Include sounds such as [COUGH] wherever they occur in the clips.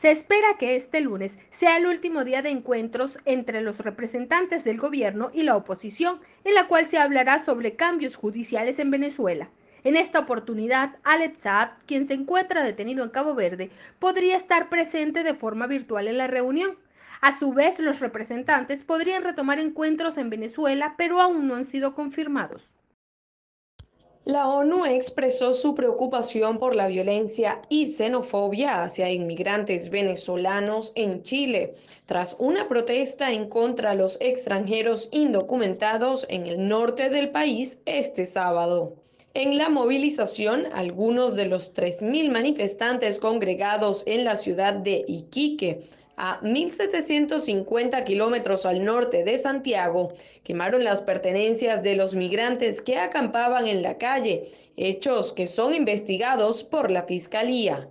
Se espera que este lunes sea el último día de encuentros entre los representantes del gobierno y la oposición, en la cual se hablará sobre cambios judiciales en Venezuela. En esta oportunidad, Alex Saab, quien se encuentra detenido en Cabo Verde, podría estar presente de forma virtual en la reunión. A su vez, los representantes podrían retomar encuentros en Venezuela, pero aún no han sido confirmados. La ONU expresó su preocupación por la violencia y xenofobia hacia inmigrantes venezolanos en Chile, tras una protesta en contra de los extranjeros indocumentados en el norte del país este sábado. En la movilización, algunos de los 3.000 manifestantes congregados en la ciudad de Iquique a 1.750 kilómetros al norte de Santiago, quemaron las pertenencias de los migrantes que acampaban en la calle, hechos que son investigados por la Fiscalía.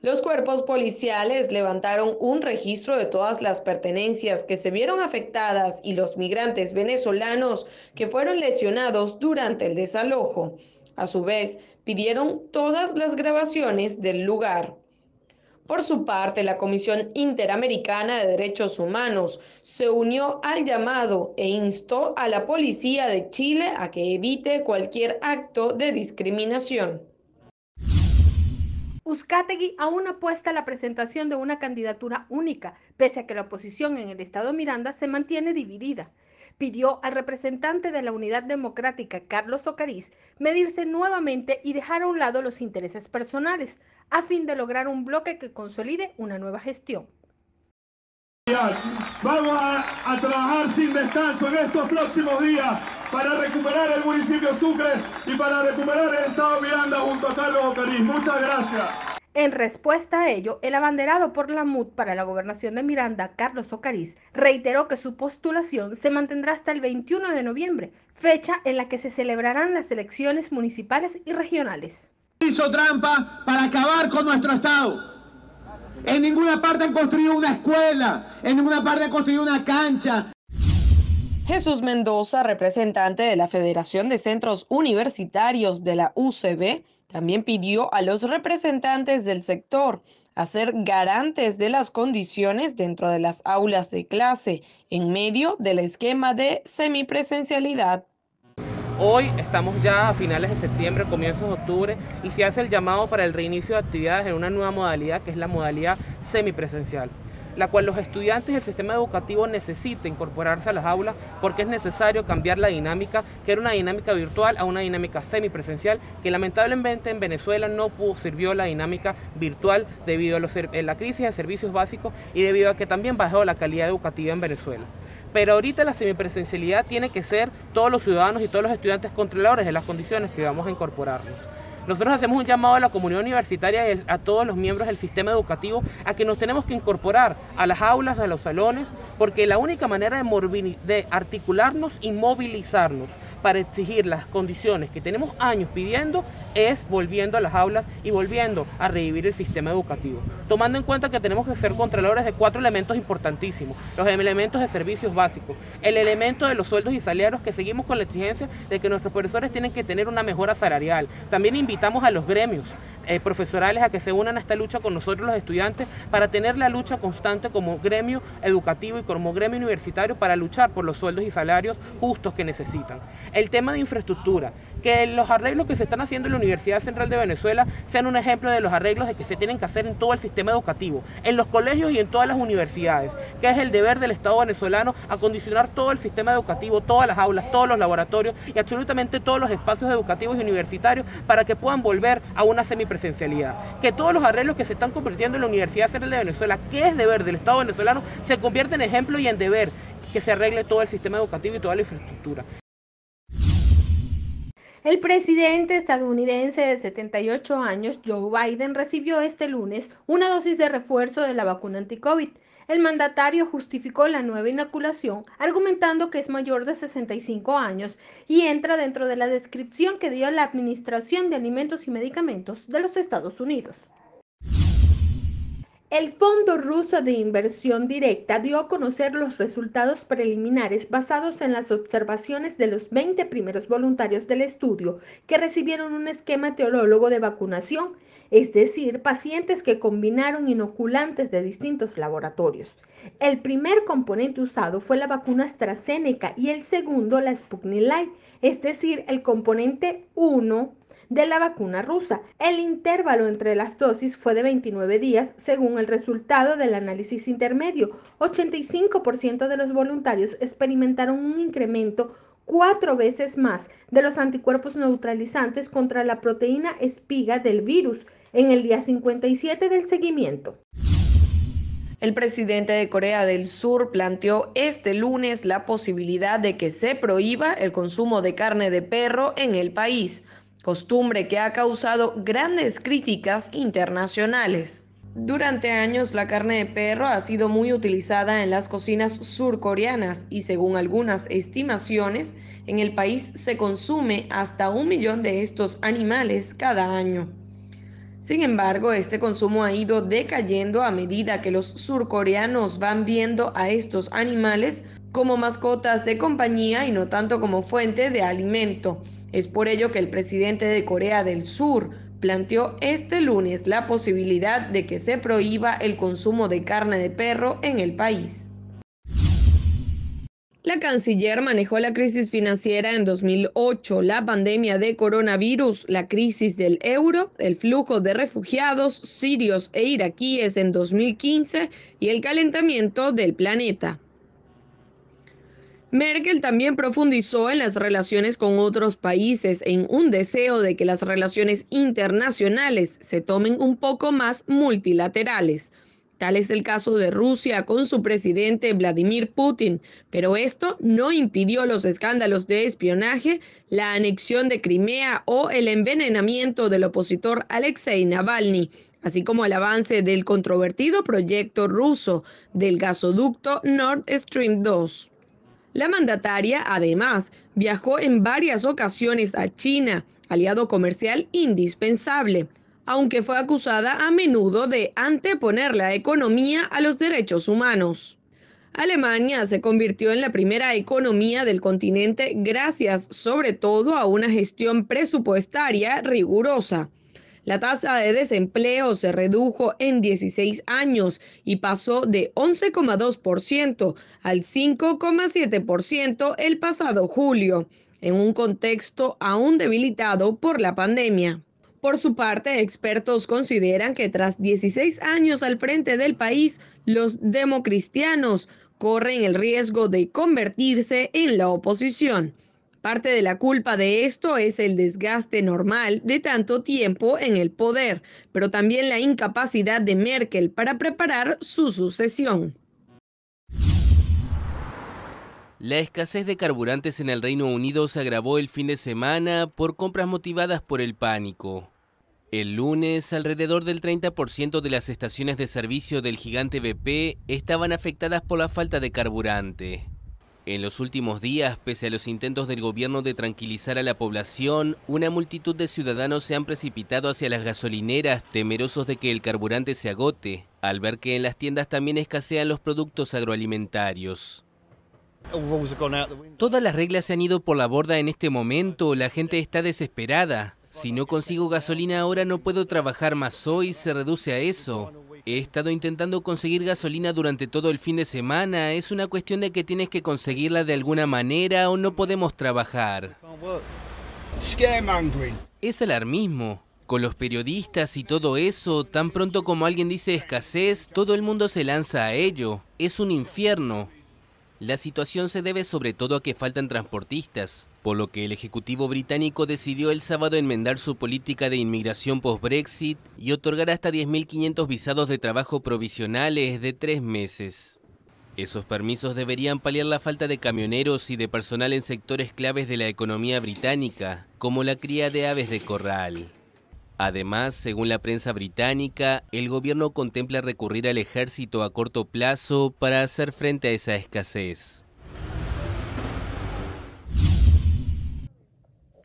Los cuerpos policiales levantaron un registro de todas las pertenencias que se vieron afectadas y los migrantes venezolanos que fueron lesionados durante el desalojo. A su vez, pidieron todas las grabaciones del lugar. Por su parte, la Comisión Interamericana de Derechos Humanos se unió al llamado e instó a la policía de Chile a que evite cualquier acto de discriminación. Uzcategui aún apuesta a la presentación de una candidatura única, pese a que la oposición en el estado Miranda se mantiene dividida. Pidió al representante de la Unidad Democrática, Carlos Ocariz, medirse nuevamente y dejar a un lado los intereses personales, a fin de lograr un bloque que consolide una nueva gestión. Vamos a, trabajar sin descanso en estos próximos días para recuperar el municipio Sucre y para recuperar el Estado Miranda junto a Carlos Ocariz. Muchas gracias. En respuesta a ello, el abanderado por la MUD para la gobernación de Miranda, Carlos Ocariz, reiteró que su postulación se mantendrá hasta el 21 de noviembre, fecha en la que se celebrarán las elecciones municipales y regionales hizo trampa para acabar con nuestro Estado. En ninguna parte han construido una escuela, en ninguna parte han construido una cancha. Jesús Mendoza, representante de la Federación de Centros Universitarios de la UCB, también pidió a los representantes del sector a ser garantes de las condiciones dentro de las aulas de clase en medio del esquema de semipresencialidad. Hoy estamos ya a finales de septiembre, comienzos de octubre, y se hace el llamado para el reinicio de actividades en una nueva modalidad, que es la modalidad semipresencial la cual los estudiantes del sistema educativo necesita incorporarse a las aulas porque es necesario cambiar la dinámica, que era una dinámica virtual a una dinámica semipresencial, que lamentablemente en Venezuela no sirvió la dinámica virtual debido a eh, la crisis de servicios básicos y debido a que también bajó la calidad educativa en Venezuela pero ahorita la semipresencialidad tiene que ser todos los ciudadanos y todos los estudiantes controladores de las condiciones que vamos a incorporarnos. Nosotros hacemos un llamado a la comunidad universitaria y a todos los miembros del sistema educativo a que nos tenemos que incorporar a las aulas, a los salones, porque la única manera de, de articularnos y movilizarnos para exigir las condiciones que tenemos años pidiendo es volviendo a las aulas y volviendo a revivir el sistema educativo, tomando en cuenta que tenemos que ser controladores de cuatro elementos importantísimos, los elementos de servicios básicos, el elemento de los sueldos y salarios que seguimos con la exigencia de que nuestros profesores tienen que tener una mejora salarial, también invitamos a los gremios eh, profesorales a que se unan a esta lucha con nosotros los estudiantes para tener la lucha constante como gremio educativo y como gremio universitario para luchar por los sueldos y salarios justos que necesitan. El tema de infraestructura, que los arreglos que se están haciendo en la Universidad Central de Venezuela sean un ejemplo de los arreglos que se tienen que hacer en todo el sistema educativo, en los colegios y en todas las universidades, que es el deber del Estado venezolano acondicionar todo el sistema educativo, todas las aulas, todos los laboratorios y absolutamente todos los espacios educativos y universitarios para que puedan volver a una semipresidencia esencialidad, que todos los arreglos que se están convirtiendo en la Universidad Central de Venezuela, que es deber del Estado venezolano, se convierte en ejemplo y en deber que se arregle todo el sistema educativo y toda la infraestructura. El presidente estadounidense de 78 años, Joe Biden, recibió este lunes una dosis de refuerzo de la vacuna anti-COVID. El mandatario justificó la nueva inoculación argumentando que es mayor de 65 años y entra dentro de la descripción que dio la Administración de Alimentos y Medicamentos de los Estados Unidos. El Fondo Ruso de Inversión Directa dio a conocer los resultados preliminares basados en las observaciones de los 20 primeros voluntarios del estudio que recibieron un esquema teológico de vacunación es decir, pacientes que combinaron inoculantes de distintos laboratorios. El primer componente usado fue la vacuna AstraZeneca y el segundo la Sputnik es decir, el componente 1 de la vacuna rusa. El intervalo entre las dosis fue de 29 días según el resultado del análisis intermedio. 85% de los voluntarios experimentaron un incremento cuatro veces más de los anticuerpos neutralizantes contra la proteína espiga del virus en el día 57 del seguimiento. El presidente de Corea del Sur planteó este lunes la posibilidad de que se prohíba el consumo de carne de perro en el país, costumbre que ha causado grandes críticas internacionales. Durante años la carne de perro ha sido muy utilizada en las cocinas surcoreanas y según algunas estimaciones, en el país se consume hasta un millón de estos animales cada año. Sin embargo, este consumo ha ido decayendo a medida que los surcoreanos van viendo a estos animales como mascotas de compañía y no tanto como fuente de alimento. Es por ello que el presidente de Corea del Sur planteó este lunes la posibilidad de que se prohíba el consumo de carne de perro en el país. La canciller manejó la crisis financiera en 2008, la pandemia de coronavirus, la crisis del euro, el flujo de refugiados sirios e iraquíes en 2015 y el calentamiento del planeta. Merkel también profundizó en las relaciones con otros países en un deseo de que las relaciones internacionales se tomen un poco más multilaterales. Tal es el caso de Rusia con su presidente Vladimir Putin, pero esto no impidió los escándalos de espionaje, la anexión de Crimea o el envenenamiento del opositor Alexei Navalny, así como el avance del controvertido proyecto ruso del gasoducto Nord Stream 2. La mandataria, además, viajó en varias ocasiones a China, aliado comercial indispensable aunque fue acusada a menudo de anteponer la economía a los derechos humanos. Alemania se convirtió en la primera economía del continente gracias sobre todo a una gestión presupuestaria rigurosa. La tasa de desempleo se redujo en 16 años y pasó de 11,2% al 5,7% el pasado julio, en un contexto aún debilitado por la pandemia. Por su parte, expertos consideran que tras 16 años al frente del país, los democristianos corren el riesgo de convertirse en la oposición. Parte de la culpa de esto es el desgaste normal de tanto tiempo en el poder, pero también la incapacidad de Merkel para preparar su sucesión. La escasez de carburantes en el Reino Unido se agravó el fin de semana por compras motivadas por el pánico. El lunes, alrededor del 30% de las estaciones de servicio del gigante BP estaban afectadas por la falta de carburante. En los últimos días, pese a los intentos del gobierno de tranquilizar a la población, una multitud de ciudadanos se han precipitado hacia las gasolineras temerosos de que el carburante se agote, al ver que en las tiendas también escasean los productos agroalimentarios. Todas las reglas se han ido por la borda en este momento, la gente está desesperada. Si no consigo gasolina ahora no puedo trabajar más hoy, se reduce a eso. He estado intentando conseguir gasolina durante todo el fin de semana. Es una cuestión de que tienes que conseguirla de alguna manera o no podemos trabajar. Es alarmismo. Con los periodistas y todo eso, tan pronto como alguien dice escasez, todo el mundo se lanza a ello. Es un infierno. La situación se debe sobre todo a que faltan transportistas por lo que el Ejecutivo británico decidió el sábado enmendar su política de inmigración post-Brexit y otorgar hasta 10.500 visados de trabajo provisionales de tres meses. Esos permisos deberían paliar la falta de camioneros y de personal en sectores claves de la economía británica, como la cría de aves de corral. Además, según la prensa británica, el gobierno contempla recurrir al ejército a corto plazo para hacer frente a esa escasez.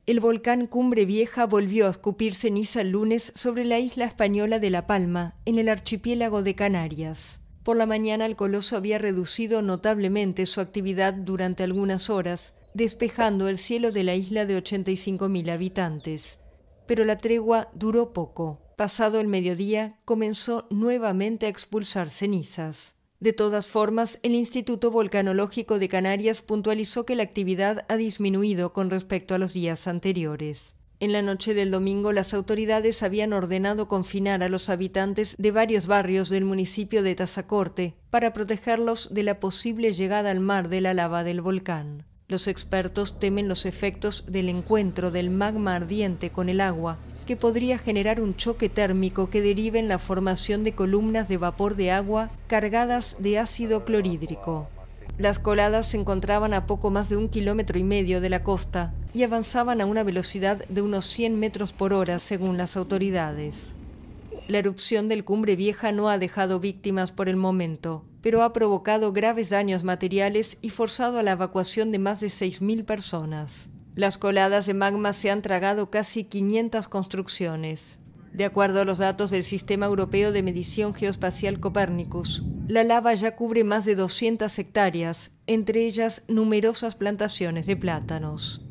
el volcán Cumbre Vieja volvió a escupir ceniza el lunes sobre la isla española de La Palma, en el archipiélago de Canarias. Por la mañana el coloso había reducido notablemente su actividad durante algunas horas, despejando el cielo de la isla de mil habitantes. Pero la tregua duró poco. Pasado el mediodía, comenzó nuevamente a expulsar cenizas. De todas formas, el Instituto Volcanológico de Canarias puntualizó que la actividad ha disminuido con respecto a los días anteriores. En la noche del domingo, las autoridades habían ordenado confinar a los habitantes de varios barrios del municipio de Tazacorte para protegerlos de la posible llegada al mar de la lava del volcán. Los expertos temen los efectos del encuentro del magma ardiente con el agua que podría generar un choque térmico que derive en la formación de columnas de vapor de agua cargadas de ácido clorhídrico. Las coladas se encontraban a poco más de un kilómetro y medio de la costa y avanzaban a una velocidad de unos 100 metros por hora, según las autoridades. La erupción del Cumbre Vieja no ha dejado víctimas por el momento, pero ha provocado graves daños materiales y forzado a la evacuación de más de 6.000 personas. Las coladas de magma se han tragado casi 500 construcciones. De acuerdo a los datos del Sistema Europeo de Medición Geospacial Copernicus, la lava ya cubre más de 200 hectáreas, entre ellas numerosas plantaciones de plátanos.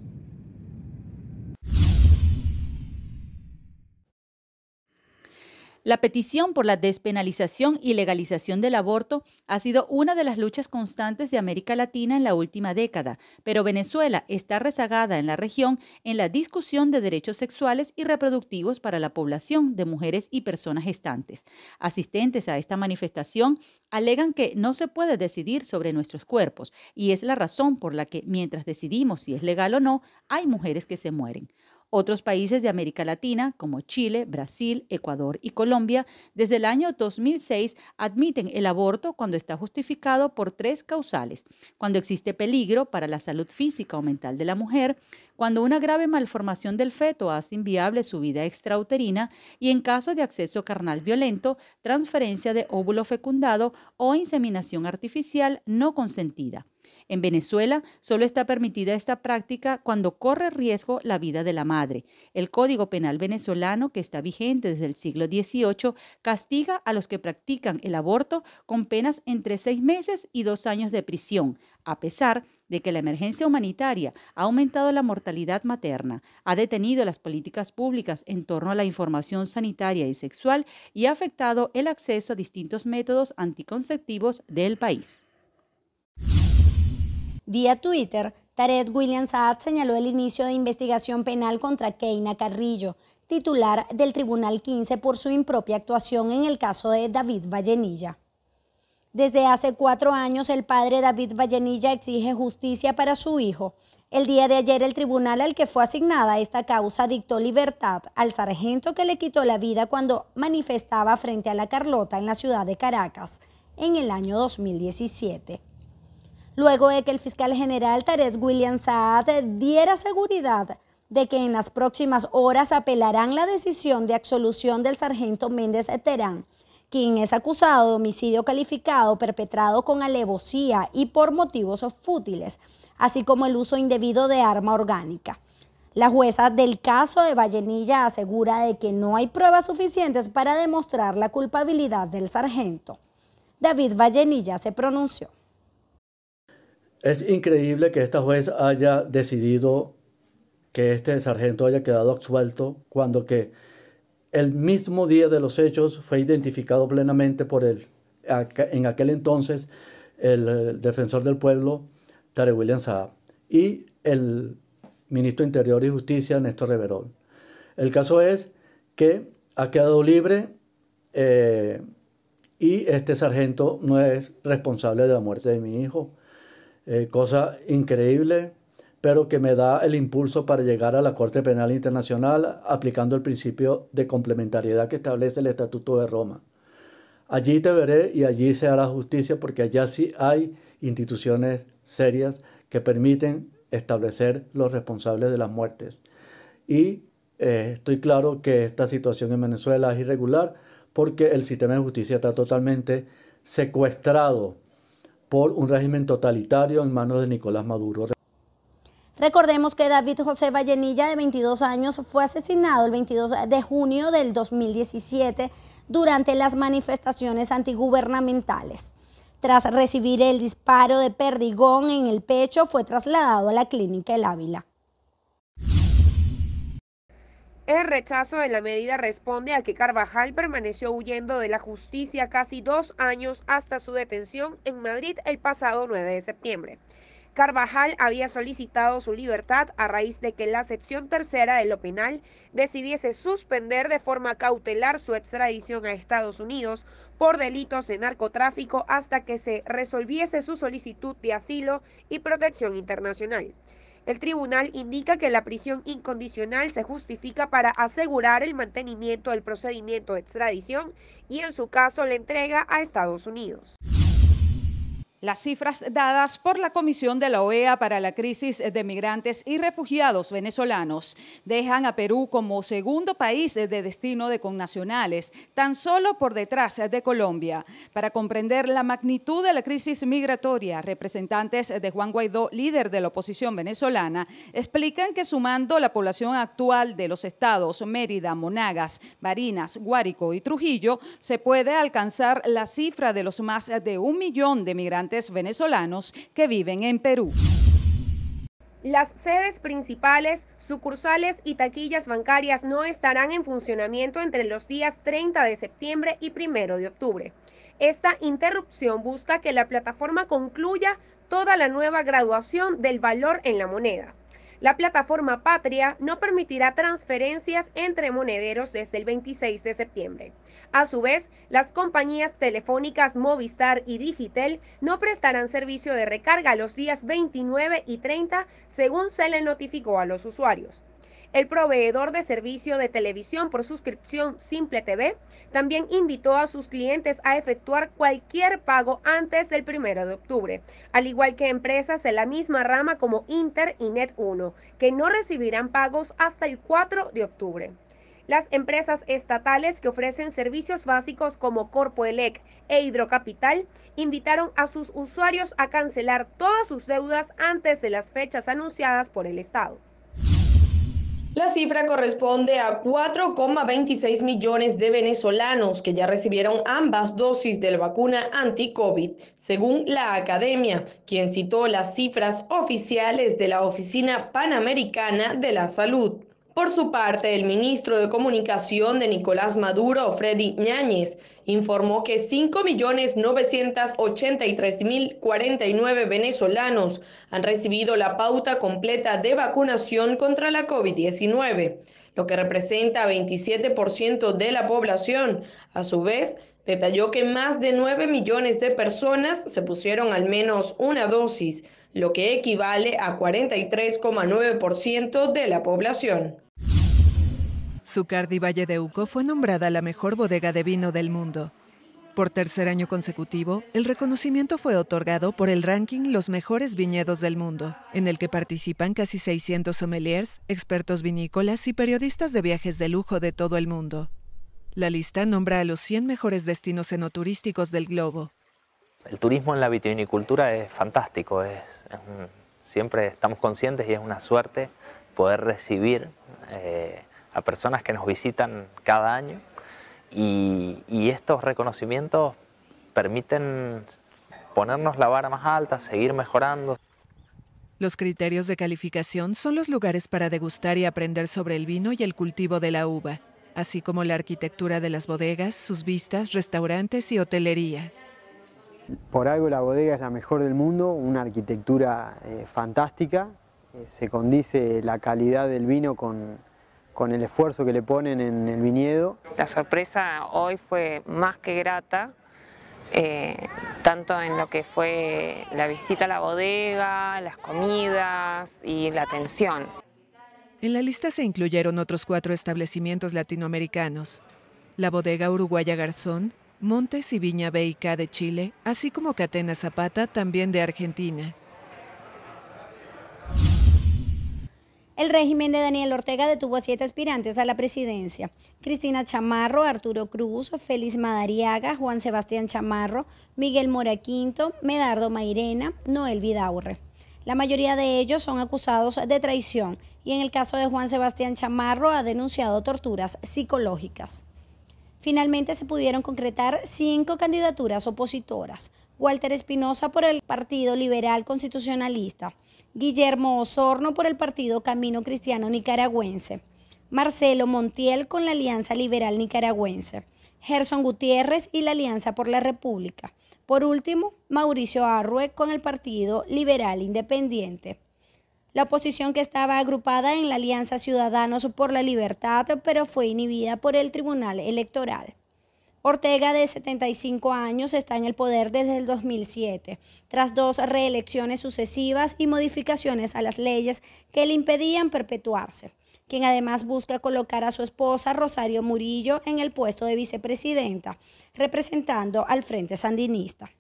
La petición por la despenalización y legalización del aborto ha sido una de las luchas constantes de América Latina en la última década, pero Venezuela está rezagada en la región en la discusión de derechos sexuales y reproductivos para la población de mujeres y personas gestantes. Asistentes a esta manifestación alegan que no se puede decidir sobre nuestros cuerpos y es la razón por la que mientras decidimos si es legal o no, hay mujeres que se mueren. Otros países de América Latina, como Chile, Brasil, Ecuador y Colombia, desde el año 2006 admiten el aborto cuando está justificado por tres causales, cuando existe peligro para la salud física o mental de la mujer, cuando una grave malformación del feto hace inviable su vida extrauterina y en caso de acceso carnal violento, transferencia de óvulo fecundado o inseminación artificial no consentida. En Venezuela solo está permitida esta práctica cuando corre riesgo la vida de la madre. El Código Penal venezolano, que está vigente desde el siglo XVIII, castiga a los que practican el aborto con penas entre seis meses y dos años de prisión, a pesar de que la emergencia humanitaria ha aumentado la mortalidad materna, ha detenido las políticas públicas en torno a la información sanitaria y sexual y ha afectado el acceso a distintos métodos anticonceptivos del país. Vía Twitter, Tarek William Saad señaló el inicio de investigación penal contra Keina Carrillo, titular del Tribunal 15 por su impropia actuación en el caso de David Vallenilla. Desde hace cuatro años el padre David Vallenilla exige justicia para su hijo. El día de ayer el tribunal al que fue asignada esta causa dictó libertad al sargento que le quitó la vida cuando manifestaba frente a la Carlota en la ciudad de Caracas en el año 2017 luego de que el fiscal general Tarek William Saad diera seguridad de que en las próximas horas apelarán la decisión de absolución del sargento Méndez Eterán, quien es acusado de homicidio calificado perpetrado con alevosía y por motivos fútiles, así como el uso indebido de arma orgánica. La jueza del caso de Vallenilla asegura de que no hay pruebas suficientes para demostrar la culpabilidad del sargento. David Vallenilla se pronunció. Es increíble que esta juez haya decidido que este sargento haya quedado absuelto cuando que el mismo día de los hechos fue identificado plenamente por él. En aquel entonces, el eh, defensor del pueblo, Tare William Saab, y el ministro Interior y Justicia, Néstor Reverol. El caso es que ha quedado libre eh, y este sargento no es responsable de la muerte de mi hijo. Eh, cosa increíble, pero que me da el impulso para llegar a la Corte Penal Internacional aplicando el principio de complementariedad que establece el Estatuto de Roma. Allí te veré y allí se hará justicia porque allá sí hay instituciones serias que permiten establecer los responsables de las muertes. Y eh, estoy claro que esta situación en Venezuela es irregular porque el sistema de justicia está totalmente secuestrado por un régimen totalitario en manos de Nicolás Maduro. Recordemos que David José Vallenilla, de 22 años, fue asesinado el 22 de junio del 2017 durante las manifestaciones antigubernamentales. Tras recibir el disparo de perdigón en el pecho, fue trasladado a la clínica El Ávila. El rechazo de la medida responde a que Carvajal permaneció huyendo de la justicia casi dos años hasta su detención en Madrid el pasado 9 de septiembre. Carvajal había solicitado su libertad a raíz de que la sección tercera de lo penal decidiese suspender de forma cautelar su extradición a Estados Unidos por delitos de narcotráfico hasta que se resolviese su solicitud de asilo y protección internacional. El tribunal indica que la prisión incondicional se justifica para asegurar el mantenimiento del procedimiento de extradición y en su caso la entrega a Estados Unidos. Las cifras dadas por la Comisión de la OEA para la crisis de migrantes y refugiados venezolanos dejan a Perú como segundo país de destino de connacionales, tan solo por detrás de Colombia. Para comprender la magnitud de la crisis migratoria, representantes de Juan Guaidó, líder de la oposición venezolana, explican que sumando la población actual de los estados Mérida, Monagas, Barinas, Guárico y Trujillo, se puede alcanzar la cifra de los más de un millón de migrantes venezolanos que viven en Perú. Las sedes principales, sucursales y taquillas bancarias no estarán en funcionamiento entre los días 30 de septiembre y 1 de octubre. Esta interrupción busca que la plataforma concluya toda la nueva graduación del valor en la moneda. La plataforma Patria no permitirá transferencias entre monederos desde el 26 de septiembre. A su vez, las compañías telefónicas Movistar y Digitel no prestarán servicio de recarga los días 29 y 30, según se le notificó a los usuarios. El proveedor de servicio de televisión por suscripción Simple TV también invitó a sus clientes a efectuar cualquier pago antes del 1 de octubre, al igual que empresas de la misma rama como Inter y Net1, que no recibirán pagos hasta el 4 de octubre. Las empresas estatales que ofrecen servicios básicos como Corpoelec e Hidrocapital invitaron a sus usuarios a cancelar todas sus deudas antes de las fechas anunciadas por el Estado. La cifra corresponde a 4,26 millones de venezolanos que ya recibieron ambas dosis de la vacuna anti-COVID, según la academia, quien citó las cifras oficiales de la Oficina Panamericana de la Salud. Por su parte, el ministro de Comunicación de Nicolás Maduro, Freddy Ñáñez, informó que 5.983.049 venezolanos han recibido la pauta completa de vacunación contra la COVID-19, lo que representa 27% de la población. A su vez, detalló que más de 9 millones de personas se pusieron al menos una dosis, lo que equivale a 43,9% de la población. Zucardi Valle de Uco fue nombrada la mejor bodega de vino del mundo. Por tercer año consecutivo, el reconocimiento fue otorgado por el ranking Los Mejores Viñedos del Mundo, en el que participan casi 600 sommeliers, expertos vinícolas y periodistas de viajes de lujo de todo el mundo. La lista nombra a los 100 mejores destinos enoturísticos del globo. El turismo en la vitivinicultura es fantástico, es, siempre estamos conscientes y es una suerte poder recibir eh, a personas que nos visitan cada año y, estos reconocimientos permiten ponernos la vara más alta, seguir mejorando. Los criterios de calificación son los lugares para degustar y aprender sobre el vino y el cultivo de la uva, así como la arquitectura de las bodegas, sus vistas, restaurantes y hotelería. Por algo la bodega es la mejor del mundo, una arquitectura eh, fantástica, eh, se condice la calidad del vino con, con el esfuerzo que le ponen en el viñedo. La sorpresa hoy fue más que grata, eh, tanto en lo que fue la visita a la bodega, las comidas y la atención. En la lista se incluyeron otros cuatro establecimientos latinoamericanos, la bodega uruguaya Garzón, Montes y Viña Beica de Chile, así como Catena Zapata, también de Argentina. El régimen de Daniel Ortega detuvo a siete aspirantes a la presidencia. Cristina Chamarro, Arturo Cruz, Félix Madariaga, Juan Sebastián Chamarro, Miguel Mora Quinto, Medardo Mairena, Noel Vidaurre. La mayoría de ellos son acusados de traición y en el caso de Juan Sebastián Chamarro ha denunciado torturas psicológicas. Finalmente se pudieron concretar cinco candidaturas opositoras. Walter Espinosa por el Partido Liberal Constitucionalista, Guillermo Osorno por el partido Camino Cristiano Nicaragüense, Marcelo Montiel con la Alianza Liberal Nicaragüense, Gerson Gutiérrez y la Alianza por la República. Por último, Mauricio Arrue con el Partido Liberal Independiente. La oposición que estaba agrupada en la Alianza Ciudadanos por la Libertad, pero fue inhibida por el Tribunal Electoral. Ortega, de 75 años, está en el poder desde el 2007, tras dos reelecciones sucesivas y modificaciones a las leyes que le impedían perpetuarse, quien además busca colocar a su esposa Rosario Murillo en el puesto de vicepresidenta, representando al Frente Sandinista.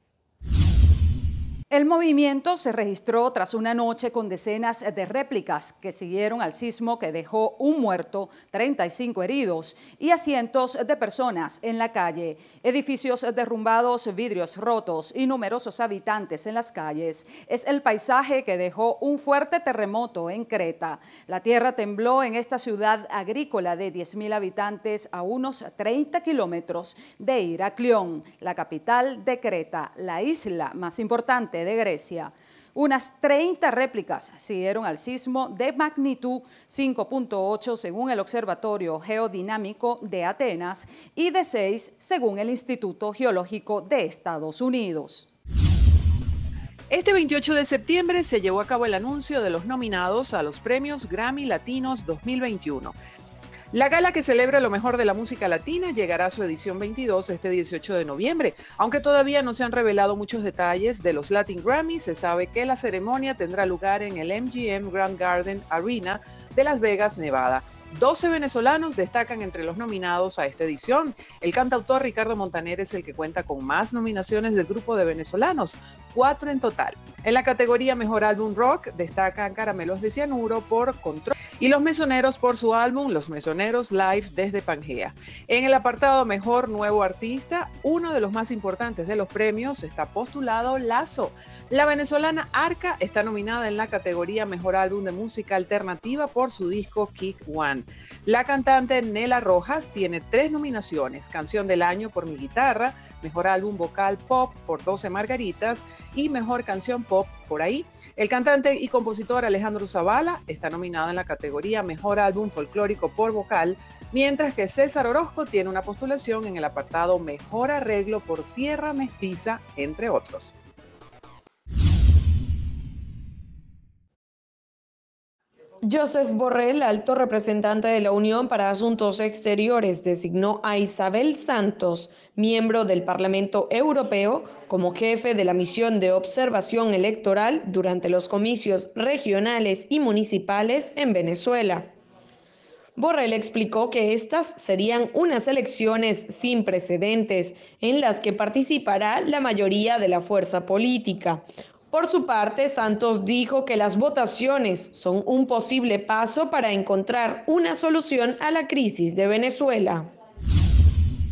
El movimiento se registró tras una noche con decenas de réplicas que siguieron al sismo que dejó un muerto, 35 heridos y a cientos de personas en la calle, edificios derrumbados, vidrios rotos y numerosos habitantes en las calles. Es el paisaje que dejó un fuerte terremoto en Creta. La tierra tembló en esta ciudad agrícola de 10.000 habitantes a unos 30 kilómetros de Iraclión, la capital de Creta, la isla más importante de Grecia. Unas 30 réplicas siguieron al sismo de magnitud 5.8 según el Observatorio Geodinámico de Atenas y de 6 según el Instituto Geológico de Estados Unidos. Este 28 de septiembre se llevó a cabo el anuncio de los nominados a los premios Grammy Latinos 2021. La gala que celebra lo mejor de la música latina llegará a su edición 22 este 18 de noviembre. Aunque todavía no se han revelado muchos detalles de los Latin Grammy, se sabe que la ceremonia tendrá lugar en el MGM Grand Garden Arena de Las Vegas, Nevada. 12 venezolanos destacan entre los nominados a esta edición. El cantautor Ricardo Montaner es el que cuenta con más nominaciones del grupo de venezolanos, cuatro en total. En la categoría Mejor Álbum Rock destacan Caramelos de Cianuro por Control y Los Mesoneros por su álbum Los Mesoneros Live desde Pangea. En el apartado Mejor Nuevo Artista, uno de los más importantes de los premios está postulado Lazo. La venezolana Arca está nominada en la categoría Mejor Álbum de Música Alternativa por su disco Kick One. La cantante Nela Rojas tiene tres nominaciones, Canción del Año por Mi Guitarra, Mejor Álbum Vocal Pop por 12 Margaritas y Mejor Canción Pop por ahí. El cantante y compositor Alejandro Zavala está nominado en la categoría Mejor Álbum Folclórico por Vocal, mientras que César Orozco tiene una postulación en el apartado Mejor Arreglo por Tierra Mestiza, entre otros. Joseph Borrell, alto representante de la Unión para Asuntos Exteriores, designó a Isabel Santos miembro del Parlamento Europeo, como jefe de la misión de observación electoral durante los comicios regionales y municipales en Venezuela. Borrell explicó que estas serían unas elecciones sin precedentes en las que participará la mayoría de la fuerza política. Por su parte, Santos dijo que las votaciones son un posible paso para encontrar una solución a la crisis de Venezuela.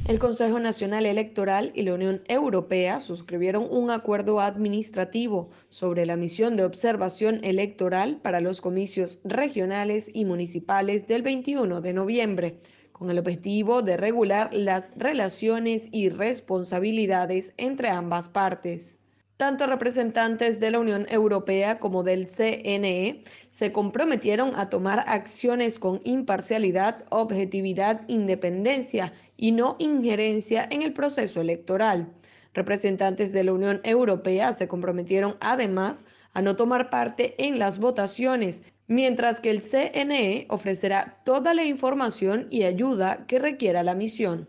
El Consejo Nacional Electoral y la Unión Europea suscribieron un acuerdo administrativo sobre la misión de observación electoral para los comicios regionales y municipales del 21 de noviembre, con el objetivo de regular las relaciones y responsabilidades entre ambas partes. Tanto representantes de la Unión Europea como del CNE se comprometieron a tomar acciones con imparcialidad, objetividad, independencia y no injerencia en el proceso electoral. Representantes de la Unión Europea se comprometieron además a no tomar parte en las votaciones, mientras que el CNE ofrecerá toda la información y ayuda que requiera la misión.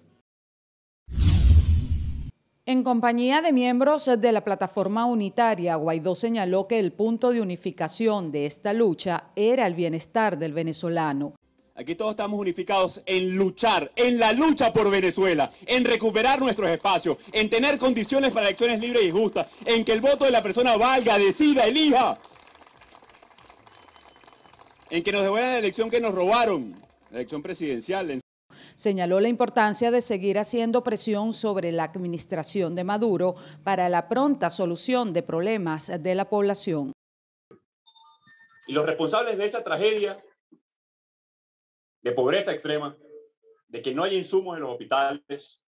En compañía de miembros de la plataforma unitaria, Guaidó señaló que el punto de unificación de esta lucha era el bienestar del venezolano. Aquí todos estamos unificados en luchar, en la lucha por Venezuela, en recuperar nuestros espacios, en tener condiciones para elecciones libres y justas, en que el voto de la persona valga, decida, elija. En que nos devuelvan la elección que nos robaron, la elección presidencial señaló la importancia de seguir haciendo presión sobre la administración de Maduro para la pronta solución de problemas de la población. Y los responsables de esa tragedia de pobreza extrema, de que no hay insumos en los hospitales,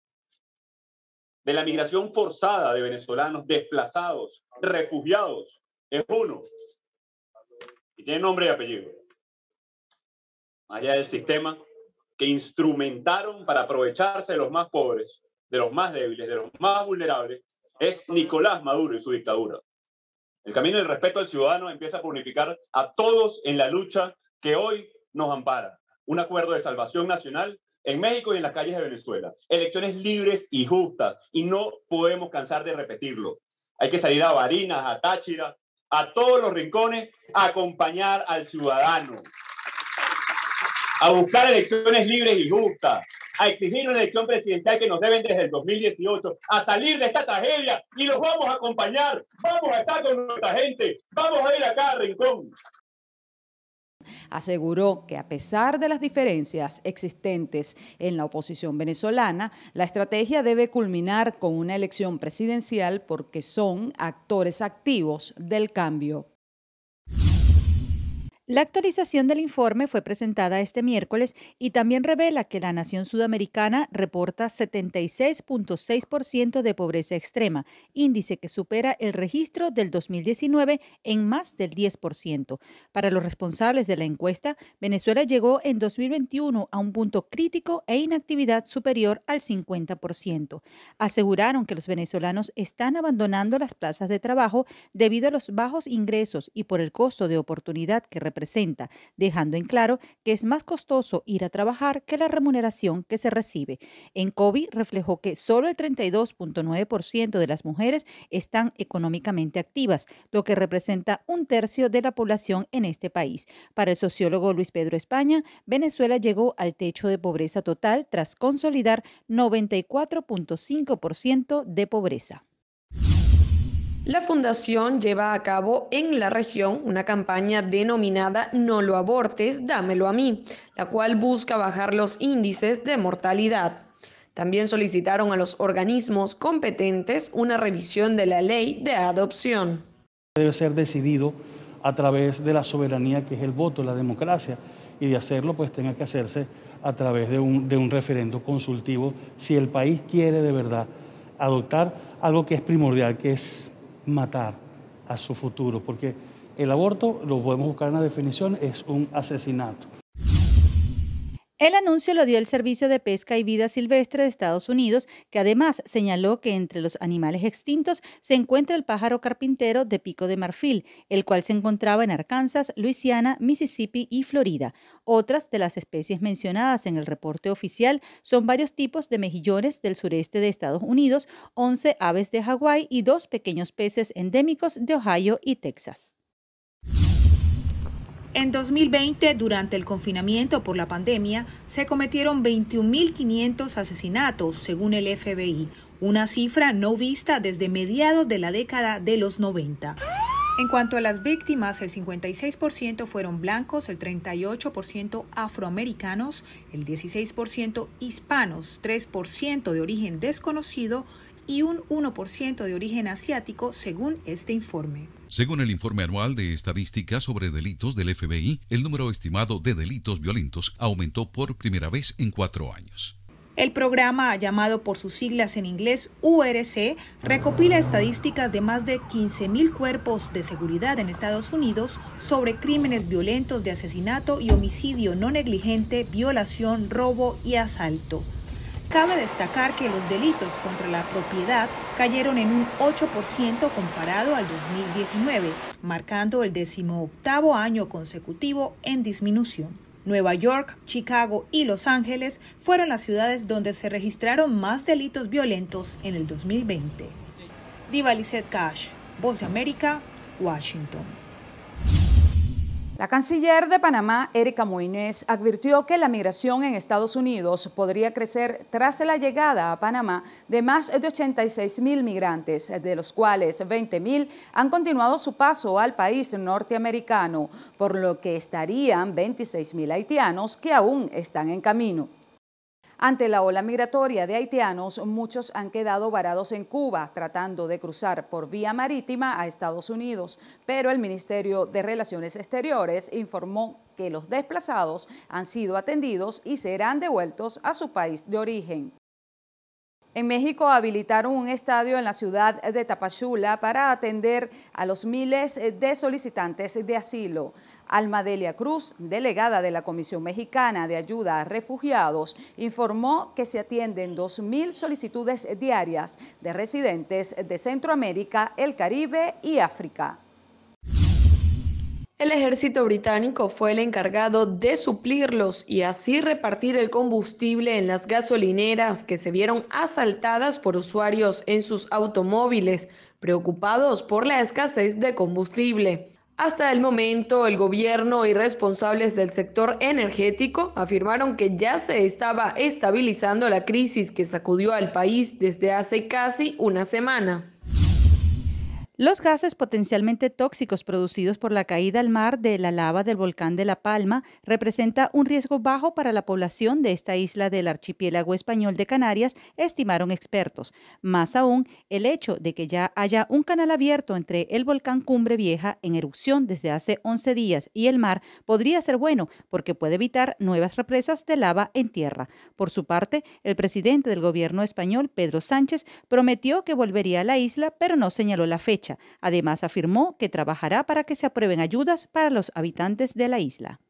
de la migración forzada de venezolanos desplazados, refugiados, es uno. Y tiene nombre y apellido. Allá del sistema que instrumentaron para aprovecharse de los más pobres, de los más débiles, de los más vulnerables, es Nicolás Maduro y su dictadura. El camino del respeto al ciudadano empieza por unificar a todos en la lucha que hoy nos ampara. Un acuerdo de salvación nacional en México y en las calles de Venezuela. Elecciones libres y justas. Y no podemos cansar de repetirlo. Hay que salir a Barinas, a Táchira, a todos los rincones, a acompañar al ciudadano a buscar elecciones libres y justas, a exigir una elección presidencial que nos deben desde el 2018, a salir de esta tragedia y los vamos a acompañar, vamos a estar con nuestra gente, vamos a ir a rincón. Aseguró que a pesar de las diferencias existentes en la oposición venezolana, la estrategia debe culminar con una elección presidencial porque son actores activos del cambio. La actualización del informe fue presentada este miércoles y también revela que la nación sudamericana reporta 76.6% de pobreza extrema, índice que supera el registro del 2019 en más del 10%. Para los responsables de la encuesta, Venezuela llegó en 2021 a un punto crítico e inactividad superior al 50%. Aseguraron que los venezolanos están abandonando las plazas de trabajo debido a los bajos ingresos y por el costo de oportunidad que representan dejando en claro que es más costoso ir a trabajar que la remuneración que se recibe. En COVID reflejó que solo el 32.9% de las mujeres están económicamente activas, lo que representa un tercio de la población en este país. Para el sociólogo Luis Pedro España, Venezuela llegó al techo de pobreza total tras consolidar 94.5% de pobreza. La fundación lleva a cabo en la región una campaña denominada No lo abortes, dámelo a mí, la cual busca bajar los índices de mortalidad. También solicitaron a los organismos competentes una revisión de la ley de adopción. Debe ser decidido a través de la soberanía que es el voto, la democracia, y de hacerlo pues tenga que hacerse a través de un, referendo consultivo si el país quiere de verdad adoptar algo que es primordial, que es matar a su futuro, porque el aborto, lo podemos buscar en la definición, es un asesinato. El anuncio lo dio el Servicio de Pesca y Vida Silvestre de Estados Unidos, que además señaló que entre los animales extintos se encuentra el pájaro carpintero de pico de marfil, el cual se encontraba en Arkansas, Luisiana, Mississippi y Florida. Otras de las especies mencionadas en el reporte oficial son varios tipos de mejillones del sureste de Estados Unidos, 11 aves de Hawái y dos pequeños peces endémicos de Ohio y Texas. En 2020, durante el confinamiento por la pandemia, se cometieron 21.500 asesinatos, según el FBI, una cifra no vista desde mediados de la década de los 90. En cuanto a las víctimas, el 56% fueron blancos, el 38% afroamericanos, el 16% hispanos, 3% de origen desconocido y un 1% de origen asiático, según este informe. Según el informe anual de estadísticas sobre delitos del FBI, el número estimado de delitos violentos aumentó por primera vez en cuatro años. El programa, llamado por sus siglas en inglés URC, recopila estadísticas de más de 15.000 cuerpos de seguridad en Estados Unidos sobre crímenes violentos de asesinato y homicidio no negligente, violación, robo y asalto. Cabe destacar que los delitos contra la propiedad cayeron en un 8% comparado al 2019, marcando el decimoctavo año consecutivo en disminución. Nueva York, Chicago y Los Ángeles fueron las ciudades donde se registraron más delitos violentos en el 2020. Diva Lizette Cash, Voz de América, Washington. La canciller de Panamá, Erika Moines, advirtió que la migración en Estados Unidos podría crecer tras la llegada a Panamá de más de 86 mil migrantes, de los cuales 20.000 han continuado su paso al país norteamericano, por lo que estarían 26.000 mil haitianos que aún están en camino. Ante la ola migratoria de haitianos, muchos han quedado varados en Cuba tratando de cruzar por vía marítima a Estados Unidos, pero el Ministerio de Relaciones Exteriores informó que los desplazados han sido atendidos y serán devueltos a su país de origen. En México habilitaron un estadio en la ciudad de Tapachula para atender a los miles de solicitantes de asilo. Alma Delia Cruz, delegada de la Comisión Mexicana de Ayuda a Refugiados, informó que se atienden 2.000 solicitudes diarias de residentes de Centroamérica, el Caribe y África. El ejército británico fue el encargado de suplirlos y así repartir el combustible en las gasolineras que se vieron asaltadas por usuarios en sus automóviles, preocupados por la escasez de combustible. Hasta el momento, el gobierno y responsables del sector energético afirmaron que ya se estaba estabilizando la crisis que sacudió al país desde hace casi una semana. Los gases potencialmente tóxicos producidos por la caída al mar de la lava del volcán de La Palma representa un riesgo bajo para la población de esta isla del archipiélago español de Canarias, estimaron expertos. Más aún, el hecho de que ya haya un canal abierto entre el volcán Cumbre Vieja en erupción desde hace 11 días y el mar podría ser bueno porque puede evitar nuevas represas de lava en tierra. Por su parte, el presidente del gobierno español, Pedro Sánchez, prometió que volvería a la isla, pero no señaló la fecha. Además, afirmó que trabajará para que se aprueben ayudas para los habitantes de la isla.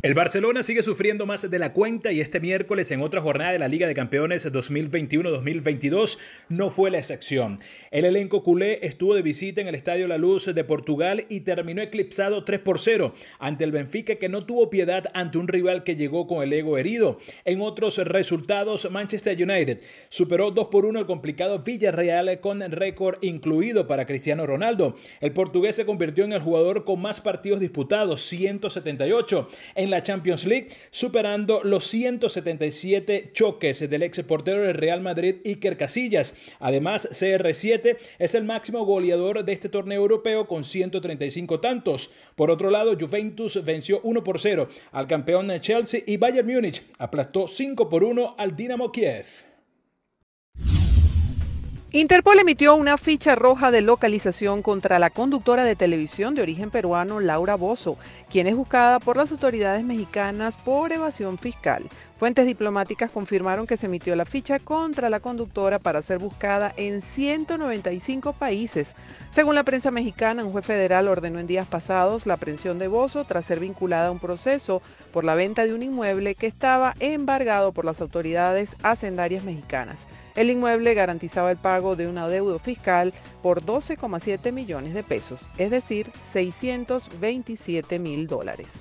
El Barcelona sigue sufriendo más de la cuenta y este miércoles en otra jornada de la Liga de Campeones 2021-2022 no fue la excepción. El elenco culé estuvo de visita en el Estadio La Luz de Portugal y terminó eclipsado 3 por 0 ante el Benfica que no tuvo piedad ante un rival que llegó con el ego herido. En otros resultados, Manchester United superó 2 por 1 el complicado Villarreal con récord incluido para Cristiano Ronaldo. El portugués se convirtió en el jugador con más partidos disputados, 178 la Champions League, superando los 177 choques del ex portero del Real Madrid, Iker Casillas. Además, CR7 es el máximo goleador de este torneo europeo con 135 tantos. Por otro lado, Juventus venció 1 por 0 al campeón Chelsea y Bayern Múnich aplastó 5 por 1 al Dinamo Kiev. Interpol emitió una ficha roja de localización contra la conductora de televisión de origen peruano Laura Bozo, quien es buscada por las autoridades mexicanas por evasión fiscal. Fuentes diplomáticas confirmaron que se emitió la ficha contra la conductora para ser buscada en 195 países. Según la prensa mexicana, un juez federal ordenó en días pasados la aprehensión de Bozo tras ser vinculada a un proceso por la venta de un inmueble que estaba embargado por las autoridades hacendarias mexicanas. El inmueble garantizaba el pago de una deuda fiscal por 12,7 millones de pesos, es decir, 627 mil dólares.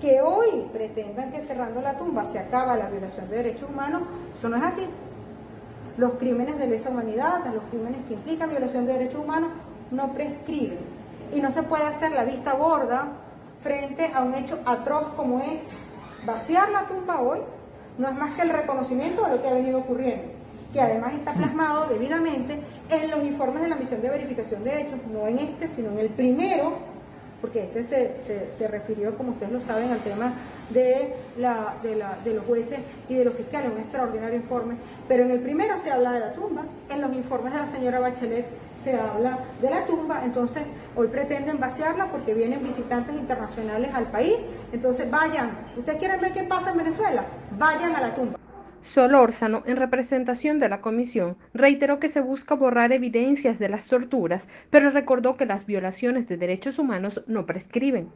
que hoy pretendan que cerrando la tumba se acaba la violación de derechos humanos, eso no es así. Los crímenes de lesa humanidad, los crímenes que implican violación de derechos humanos, no prescriben. Y no se puede hacer la vista gorda frente a un hecho atroz como es vaciar la tumba hoy, no es más que el reconocimiento de lo que ha venido ocurriendo, que además está plasmado debidamente en los informes de la misión de verificación de hechos, no en este, sino en el primero, porque este se, se, refirió, como ustedes lo saben, al tema de, la, de, la, de, los jueces y de los fiscales, un extraordinario informe, pero en el primero se habla de la tumba, en los informes de la señora Bachelet se habla de la tumba, entonces hoy pretenden vaciarla porque vienen visitantes internacionales al país, entonces vayan, ¿ustedes quieren ver qué pasa en Venezuela? Vayan a la tumba. Solórzano, en representación de la comisión, reiteró que se busca borrar evidencias de las torturas, pero recordó que las violaciones de derechos humanos no prescriben.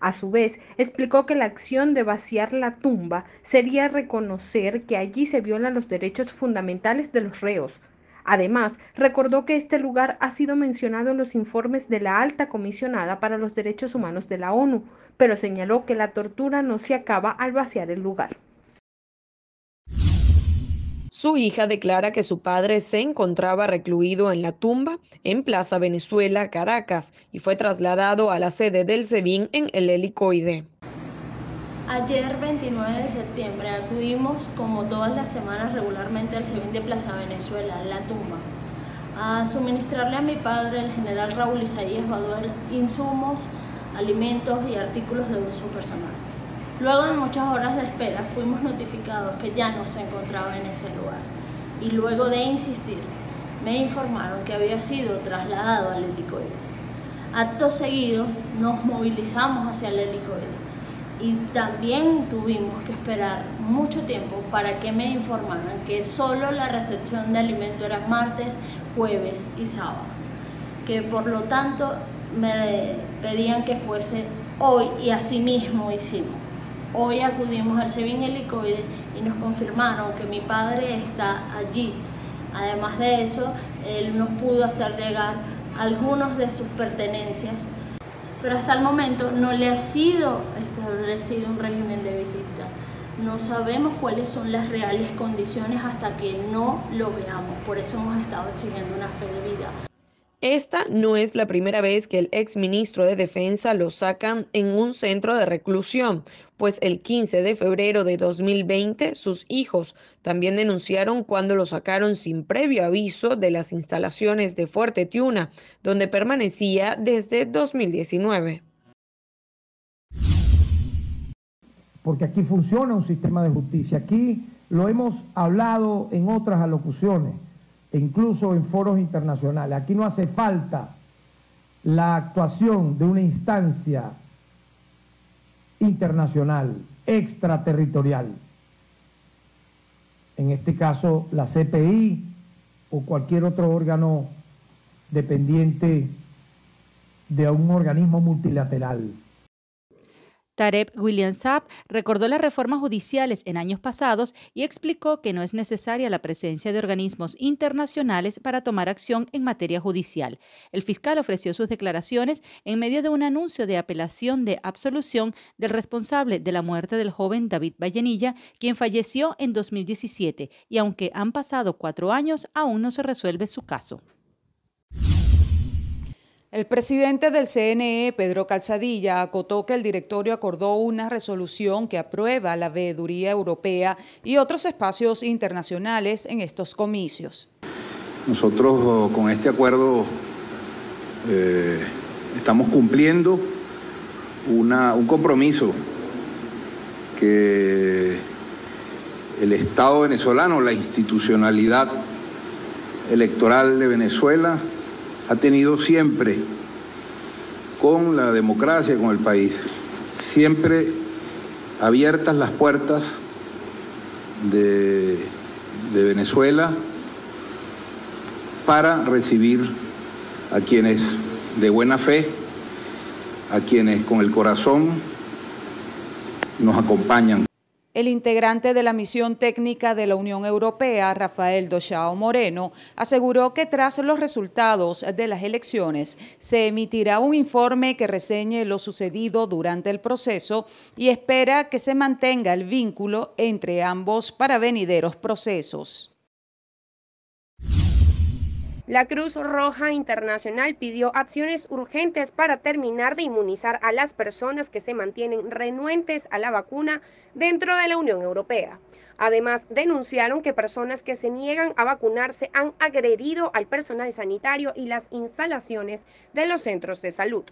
A su vez, explicó que la acción de vaciar la tumba sería reconocer que allí se violan los derechos fundamentales de los reos, Además, recordó que este lugar ha sido mencionado en los informes de la alta comisionada para los derechos humanos de la ONU, pero señaló que la tortura no se acaba al vaciar el lugar. Su hija declara que su padre se encontraba recluido en la tumba en Plaza Venezuela, Caracas, y fue trasladado a la sede del SEBIN en el helicoide. Ayer 29 de septiembre acudimos como todas las semanas regularmente al Sevín de Plaza Venezuela, La Tumba, a suministrarle a mi padre, el general Raúl Isaías Baduel, insumos, alimentos y artículos de uso personal. Luego de muchas horas de espera fuimos notificados que ya no se encontraba en ese lugar y luego de insistir me informaron que había sido trasladado al helicoide. Acto seguido nos movilizamos hacia el helicoide y también tuvimos que esperar mucho tiempo para que me informaran que solo la recepción de alimento era martes, jueves y sábado, que por lo tanto me pedían que fuese hoy y así mismo hicimos. Hoy acudimos al SEBIN Helicoide y nos confirmaron que mi padre está allí. Además de eso, él nos pudo hacer llegar algunos de sus pertenencias, pero hasta el momento no le ha sido recibe un régimen de visita. No sabemos cuáles son las reales condiciones hasta que no lo veamos. Por eso hemos estado exigiendo una fe de vida. Esta no es la primera vez que el ex ministro de Defensa lo sacan en un centro de reclusión, pues el 15 de febrero de 2020 sus hijos también denunciaron cuando lo sacaron sin previo aviso de las instalaciones de Fuerte Tiuna, donde permanecía desde 2019. porque aquí funciona un sistema de justicia. Aquí lo hemos hablado en otras alocuciones, e incluso en foros internacionales. Aquí no hace falta la actuación de una instancia internacional, extraterritorial. En este caso, la CPI o cualquier otro órgano dependiente de un organismo multilateral. Tareb William Saab recordó las reformas judiciales en años pasados y explicó que no es necesaria la presencia de organismos internacionales para tomar acción en materia judicial. El fiscal ofreció sus declaraciones en medio de un anuncio de apelación de absolución del responsable de la muerte del joven David Vallenilla, quien falleció en 2017, y aunque han pasado cuatro años, aún no se resuelve su caso. El presidente del CNE, Pedro Calzadilla, acotó que el directorio acordó una resolución que aprueba la veeduría europea y otros espacios internacionales en estos comicios. Nosotros eh, con este acuerdo eh, estamos cumpliendo un compromiso que el Estado venezolano, la institucionalidad electoral de Venezuela, ha tenido siempre con la democracia, con el país, siempre abiertas las puertas de, Venezuela para recibir a quienes de buena fe, a quienes con el corazón nos acompañan. El integrante de la misión técnica de la Unión Europea, Rafael Dochao Moreno, aseguró que tras los resultados de las elecciones se emitirá un informe que reseñe lo sucedido durante el proceso y espera que se mantenga el vínculo entre ambos para venideros procesos. La Cruz Roja Internacional pidió acciones urgentes para terminar de inmunizar a las personas que se mantienen renuentes a la vacuna dentro de la Unión Europea. Además, denunciaron que personas que se niegan a vacunarse han agredido al personal sanitario y las instalaciones de los centros de salud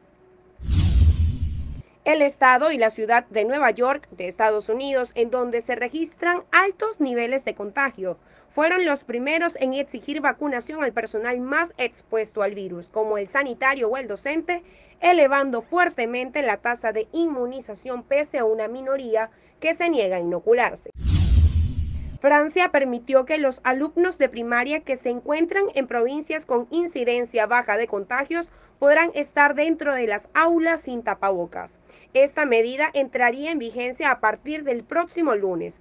el estado y la ciudad de Nueva York de Estados Unidos, en donde se registran altos niveles de contagio. Fueron los primeros en exigir vacunación al personal más expuesto al virus, como el sanitario o el docente, elevando fuertemente la tasa de inmunización pese a una minoría que se niega a inocularse. Francia permitió que los alumnos de primaria que se encuentran en provincias con incidencia baja de contagios podrán estar dentro de las aulas sin tapabocas. Esta medida entraría en vigencia a partir del próximo lunes.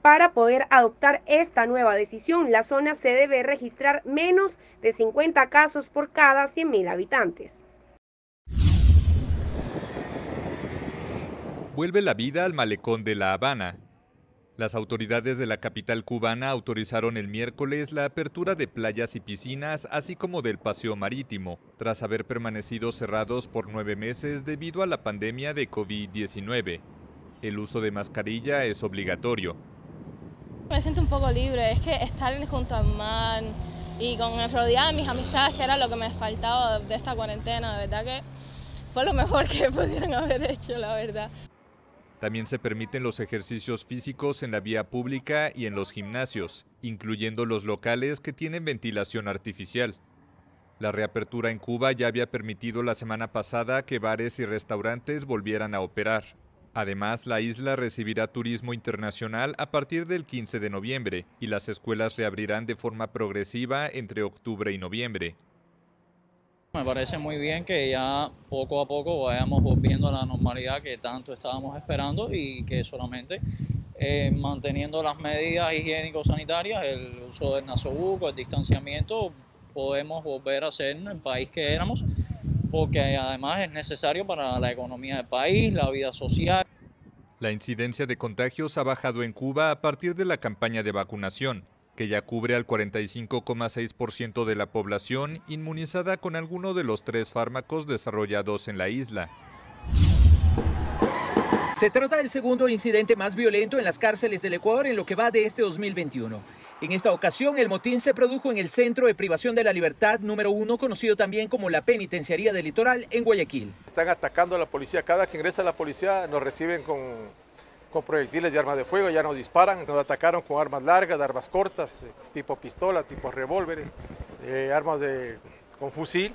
Para poder adoptar esta nueva decisión, la zona se debe registrar menos de 50 casos por cada 100.000 habitantes. Vuelve la vida al malecón de La Habana, las autoridades de la capital cubana autorizaron el miércoles la apertura de playas y piscinas, así como del paseo marítimo, tras haber permanecido cerrados por nueve meses debido a la pandemia de COVID-19. El uso de mascarilla es obligatorio. Me siento un poco libre, es que estar junto al mar y con el rodear de mis amistades, que era lo que me faltaba de esta cuarentena, de verdad que fue lo mejor que [LAUGHS] pudieron haber hecho, la verdad. También se permiten los ejercicios físicos en la vía pública y en los gimnasios, incluyendo los locales que tienen ventilación artificial. La reapertura en Cuba ya había permitido la semana pasada que bares y restaurantes volvieran a operar. Además, la isla recibirá turismo internacional a partir del 15 de noviembre y las escuelas reabrirán de forma progresiva entre octubre y noviembre. Me parece muy bien que ya poco a poco vayamos volviendo a la normalidad que tanto estábamos esperando y que solamente eh, manteniendo las medidas higiénico-sanitarias, el uso del nasobuco, el distanciamiento, podemos volver a ser el país que éramos, porque además es necesario para la economía del país, la vida social. La incidencia de contagios ha bajado en Cuba a partir de la campaña de vacunación que ya cubre al 45,6% de la población inmunizada con alguno de los tres fármacos desarrollados en la isla. Se trata del segundo incidente más violento en las cárceles del Ecuador en lo que va de este 2021. En esta ocasión, el motín se produjo en el Centro de Privación de la Libertad número uno, conocido también como la Penitenciaría del Litoral, en Guayaquil. Están atacando a la policía. Cada que ingresa la policía nos reciben con, con proyectiles de armas de fuego, ya nos disparan, nos atacaron con armas largas, armas cortas, eh, tipo pistola, tipo revólveres, eh, armas de, con fusil.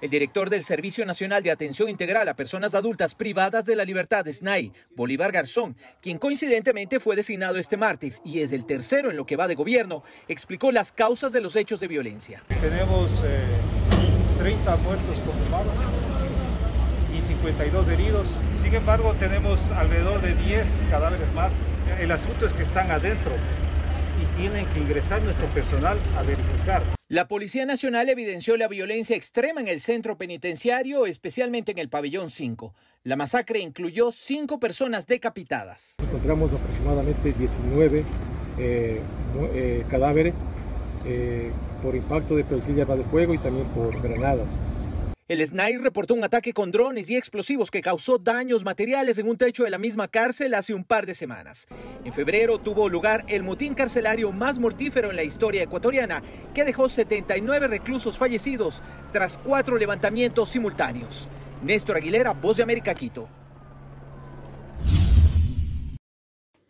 El director del Servicio Nacional de Atención Integral a Personas Adultas Privadas de la Libertad, SNAI, Bolívar Garzón, quien coincidentemente fue designado este martes y es el tercero en lo que va de gobierno, explicó las causas de los hechos de violencia. Tenemos 30 eh, muertos confirmados 52 heridos. Sin embargo, tenemos alrededor de 10 cadáveres más. El asunto es que están adentro y tienen que ingresar nuestro personal a verificar. La Policía Nacional evidenció la violencia extrema en el centro penitenciario, especialmente en el pabellón 5. La masacre incluyó cinco personas decapitadas. Encontramos aproximadamente 19 eh, eh, cadáveres eh, por impacto de pelotillas de fuego y también por granadas. El SNAI reportó un ataque con drones y explosivos que causó daños materiales en un techo de la misma cárcel hace un par de semanas. En febrero tuvo lugar el motín carcelario más mortífero en la historia ecuatoriana, que dejó 79 reclusos fallecidos tras cuatro levantamientos simultáneos. Néstor Aguilera, Voz de América, Quito.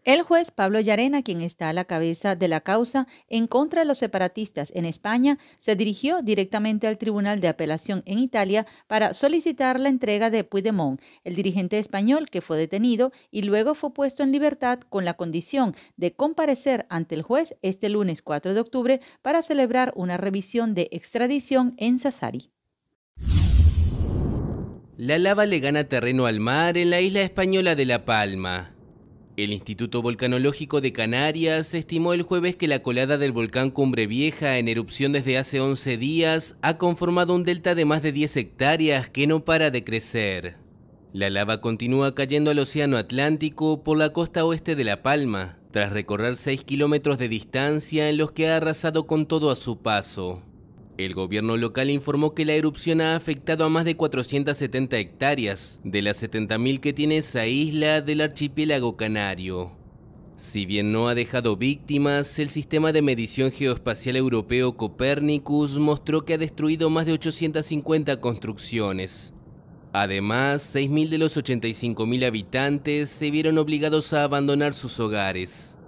El juez Pablo Yarena, quien está a la cabeza de la causa en contra de los separatistas en España, se dirigió directamente al Tribunal de Apelación en Italia para solicitar la entrega de Puigdemont, el dirigente español que fue detenido y luego fue puesto en libertad con la condición de comparecer ante el juez este lunes 4 de octubre para celebrar una revisión de extradición en Sassari. La lava le gana terreno al mar en la isla española de La Palma. El Instituto Volcanológico de Canarias estimó el jueves que la colada del volcán Cumbre Vieja en erupción desde hace 11 días ha conformado un delta de más de 10 hectáreas que no para de crecer. La lava continúa cayendo al Océano Atlántico por la costa oeste de La Palma, tras recorrer 6 kilómetros de distancia en los que ha arrasado con todo a su paso. El gobierno local informó que la erupción ha afectado a más de 470 hectáreas de las 70.000 que tiene esa isla del archipiélago canario. Si bien no ha dejado víctimas, el sistema de medición geoespacial europeo Copernicus mostró que ha destruido más de 850 construcciones. Además, 6.000 de los 85.000 habitantes se vieron obligados a abandonar sus hogares.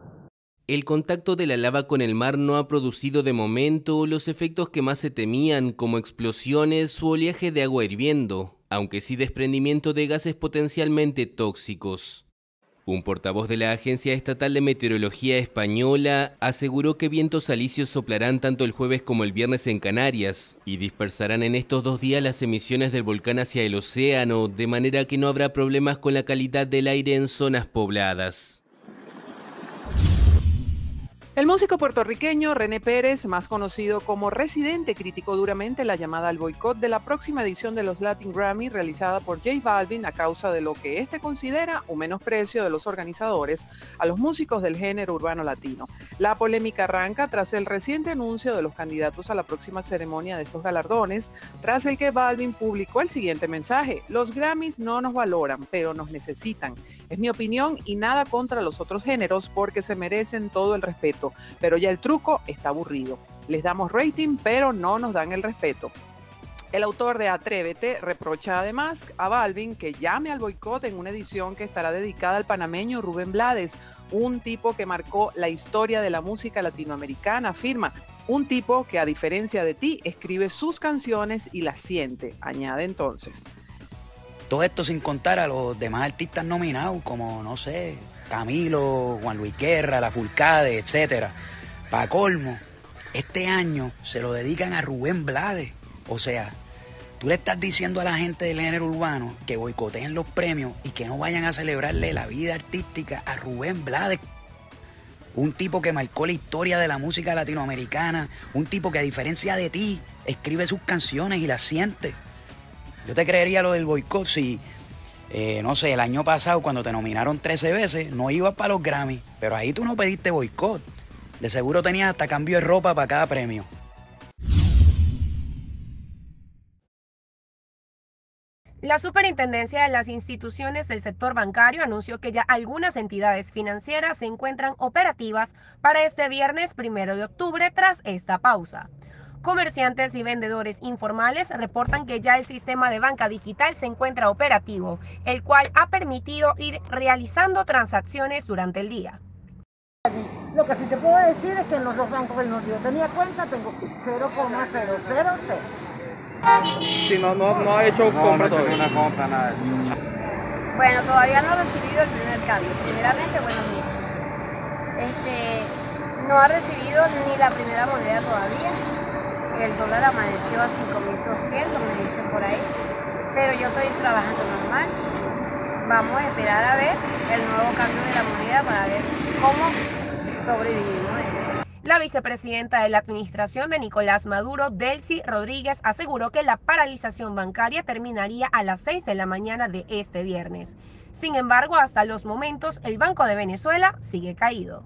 El contacto de la lava con el mar no ha producido de momento los efectos que más se temían, como explosiones o oleaje de agua hirviendo, aunque sí desprendimiento de gases potencialmente tóxicos. Un portavoz de la Agencia Estatal de Meteorología Española aseguró que vientos alisios soplarán tanto el jueves como el viernes en Canarias y dispersarán en estos dos días las emisiones del volcán hacia el océano, de manera que no habrá problemas con la calidad del aire en zonas pobladas. El músico puertorriqueño René Pérez, más conocido como Residente, criticó duramente la llamada al boicot de la próxima edición de los Latin Grammy realizada por J Balvin a causa de lo que éste considera un menosprecio de los organizadores a los músicos del género urbano latino. La polémica arranca tras el reciente anuncio de los candidatos a la próxima ceremonia de estos galardones, tras el que Balvin publicó el siguiente mensaje, los Grammys no nos valoran, pero nos necesitan es mi opinión y nada contra los otros géneros porque se merecen todo el respeto, pero ya el truco está aburrido. Les damos rating, pero no nos dan el respeto. El autor de Atrévete reprocha además a Balvin que llame al boicot en una edición que estará dedicada al panameño Rubén Blades, un tipo que marcó la historia de la música latinoamericana, afirma. Un tipo que a diferencia de ti escribe sus canciones y las siente, añade entonces. Todo esto sin contar a los demás artistas nominados, como, no sé, Camilo, Juan Luis Guerra, La Fulcade, etc. Para colmo, este año se lo dedican a Rubén Blades. O sea, tú le estás diciendo a la gente del género urbano que boicoteen los premios y que no vayan a celebrarle la vida artística a Rubén Blades. Un tipo que marcó la historia de la música latinoamericana, un tipo que a diferencia de ti, escribe sus canciones y las siente. Yo te creería lo del boicot si, eh, no sé, el año pasado cuando te nominaron 13 veces, no ibas para los Grammy, pero ahí tú no pediste boicot. De seguro tenías hasta cambio de ropa para cada premio. La Superintendencia de las Instituciones del Sector Bancario anunció que ya algunas entidades financieras se encuentran operativas para este viernes primero de octubre tras esta pausa. Comerciantes y vendedores informales reportan que ya el sistema de banca digital se encuentra operativo, el cual ha permitido ir realizando transacciones durante el día. Lo que sí te puedo decir es que en los dos bancos del norte yo tenía cuenta, tengo 0,000. Si no, no, ha hecho no, compra todavía. Una compra, nada. Bueno, todavía no ha recibido el primer cambio. Primeramente, bueno, Este, no ha recibido ni la primera moneda todavía el dólar amaneció a 5.200, me dicen por ahí, pero yo estoy trabajando normal. Vamos a esperar a ver el nuevo cambio de la moneda para ver cómo sobrevivimos. La vicepresidenta de la administración de Nicolás Maduro, Delcy Rodríguez, aseguró que la paralización bancaria terminaría a las 6 de la mañana de este viernes. Sin embargo, hasta los momentos, el Banco de Venezuela sigue caído.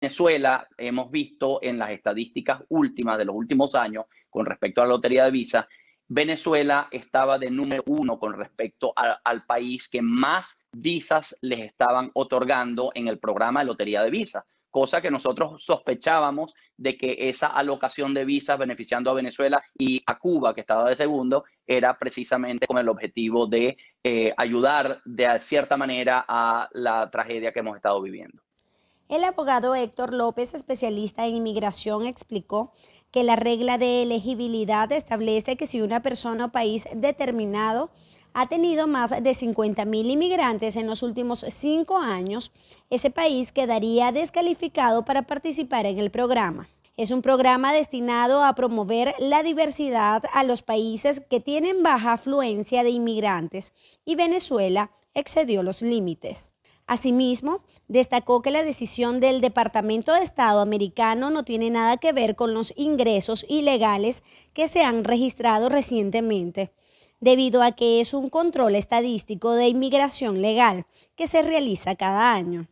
Venezuela hemos visto en las estadísticas últimas de los últimos años con respecto a la lotería de visas, Venezuela estaba de número uno con respecto al país que más visas les estaban otorgando en el programa de lotería de visas, cosa que nosotros sospechábamos de que esa alocación de visas beneficiando a Venezuela y a Cuba, que estaba de segundo, era precisamente con el objetivo de eh, ayudar de cierta manera a la tragedia que hemos estado viviendo. El abogado Héctor López, especialista en inmigración, explicó que la regla de elegibilidad establece que si una persona o país determinado ha tenido más de 50.000 inmigrantes en los últimos cinco años, ese país quedaría descalificado para participar en el programa. Es un programa destinado a promover la diversidad a los países que tienen baja afluencia de inmigrantes y Venezuela excedió los límites. Asimismo, destacó que la decisión del Departamento de Estado americano no tiene nada que ver con los ingresos ilegales que se han registrado recientemente, debido a que es un control estadístico de inmigración legal que se realiza cada año.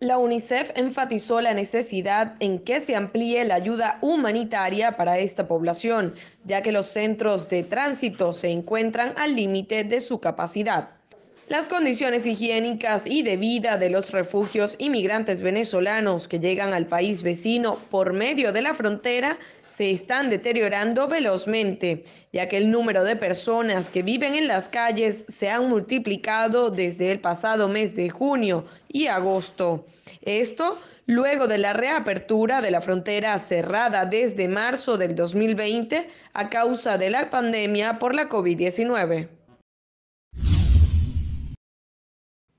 La UNICEF enfatizó la necesidad en que se amplíe la ayuda humanitaria para esta población, ya que los centros de tránsito se encuentran al límite de su capacidad. Las condiciones higiénicas y de vida de los refugios inmigrantes venezolanos que llegan al país vecino por medio de la frontera se están deteriorando velozmente, ya que el número de personas que viven en las calles se han multiplicado desde el pasado mes de junio y agosto. Esto luego de la reapertura de la frontera cerrada desde marzo del 2020 a causa de la pandemia por la COVID-19.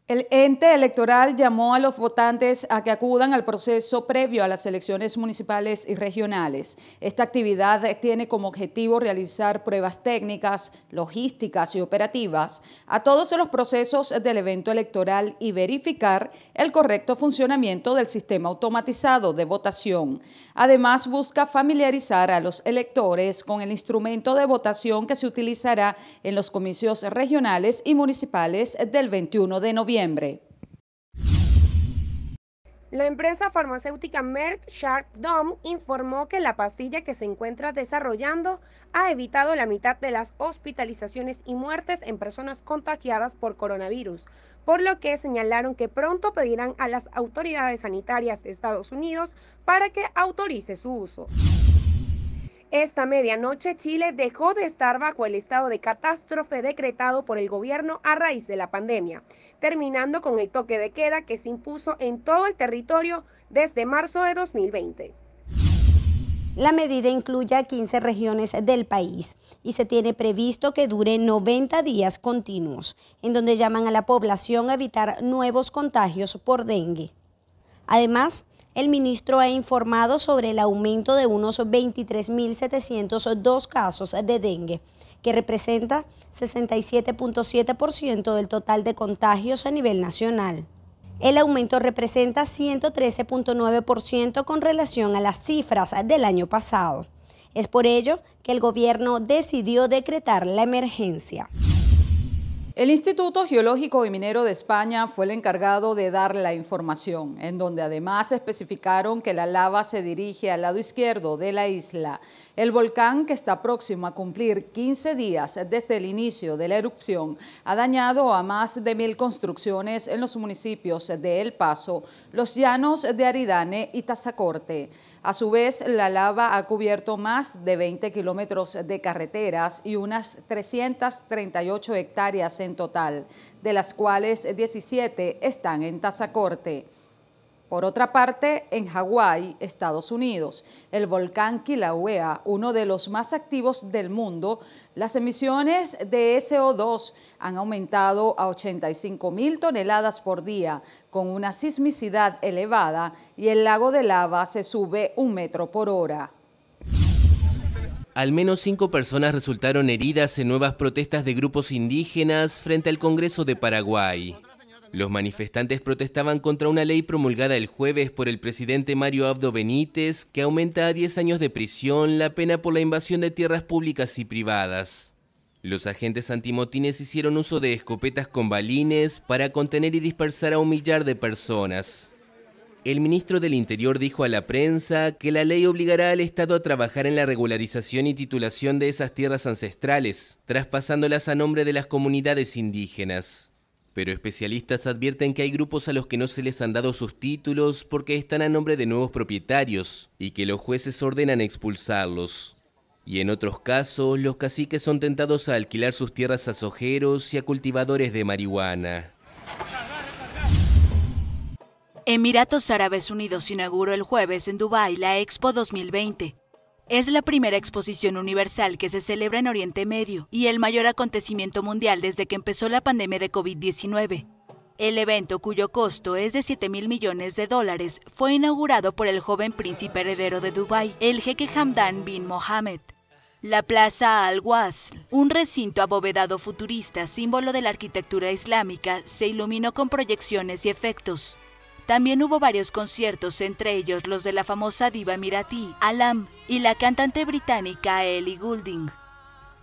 El ente electoral llamó a los votantes a que acudan al proceso previo a las elecciones municipales y regionales. Esta actividad tiene como objetivo realizar pruebas técnicas, logísticas y operativas a todos los procesos del evento electoral y verificar el correcto funcionamiento del sistema automatizado de votación. Además, busca familiarizar a los electores con el instrumento de votación que se utilizará en los comicios regionales y municipales del 21 de noviembre. La empresa farmacéutica Merck Sharp Dome informó que la pastilla que se encuentra desarrollando ha evitado la mitad de las hospitalizaciones y muertes en personas contagiadas por coronavirus, por lo que señalaron que pronto pedirán a las autoridades sanitarias de Estados Unidos para que autorice su uso. Esta medianoche Chile dejó de estar bajo el estado de catástrofe decretado por el gobierno a raíz de la pandemia, terminando con el toque de queda que se impuso en todo el territorio desde marzo de 2020. La medida incluye a 15 regiones del país y se tiene previsto que dure 90 días continuos, en donde llaman a la población a evitar nuevos contagios por dengue. Además, el ministro ha informado sobre el aumento de unos 23.702 casos de dengue, que representa 67.7% del total de contagios a nivel nacional. El aumento representa 113.9% con relación a las cifras del año pasado. Es por ello que el gobierno decidió decretar la emergencia. El Instituto Geológico y Minero de España fue el encargado de dar la información, en donde además especificaron que la lava se dirige al lado izquierdo de la isla el volcán, que está próximo a cumplir 15 días desde el inicio de la erupción, ha dañado a más de mil construcciones en los municipios de El Paso, Los Llanos de Aridane y Tazacorte. A su vez, la lava ha cubierto más de 20 kilómetros de carreteras y unas 338 hectáreas en total, de las cuales 17 están en Tazacorte. Por otra parte, en Hawái, Estados Unidos, el volcán Kilauea, uno de los más activos del mundo, las emisiones de SO2 han aumentado a 85.000 mil toneladas por día, con una sismicidad elevada y el lago de lava se sube un metro por hora. Al menos cinco personas resultaron heridas en nuevas protestas de grupos indígenas frente al Congreso de Paraguay. Los manifestantes protestaban contra una ley promulgada el jueves por el presidente Mario Abdo Benítez que aumenta a 10 años de prisión la pena por la invasión de tierras públicas y privadas. Los agentes antimotines hicieron uso de escopetas con balines para contener y dispersar a un millar de personas. El ministro del Interior dijo a la prensa que la ley obligará al Estado a trabajar en la regularización y titulación de esas tierras ancestrales, traspasándolas a nombre de las comunidades indígenas. Pero especialistas advierten que hay grupos a los que no se les han dado sus títulos porque están a nombre de nuevos propietarios y que los jueces ordenan expulsarlos. Y en otros casos, los caciques son tentados a alquilar sus tierras a sojeros y a cultivadores de marihuana. Emiratos Árabes Unidos inauguró el jueves en Dubái la Expo 2020, es la primera exposición universal que se celebra en Oriente Medio y el mayor acontecimiento mundial desde que empezó la pandemia de COVID-19. El evento, cuyo costo es de 7 mil millones de dólares, fue inaugurado por el joven príncipe heredero de Dubái, el jeque Hamdan bin Mohammed. La Plaza Al-Wasl, un recinto abovedado futurista, símbolo de la arquitectura islámica, se iluminó con proyecciones y efectos. También hubo varios conciertos, entre ellos los de la famosa diva Mirati, Alam, y la cantante británica Ellie Goulding.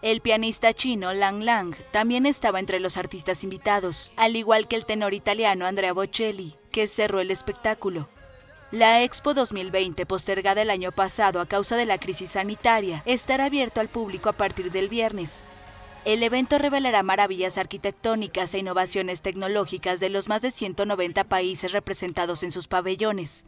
El pianista chino Lang Lang también estaba entre los artistas invitados, al igual que el tenor italiano Andrea Bocelli, que cerró el espectáculo. La Expo 2020, postergada el año pasado a causa de la crisis sanitaria, estará abierto al público a partir del viernes, el evento revelará maravillas arquitectónicas e innovaciones tecnológicas de los más de 190 países representados en sus pabellones.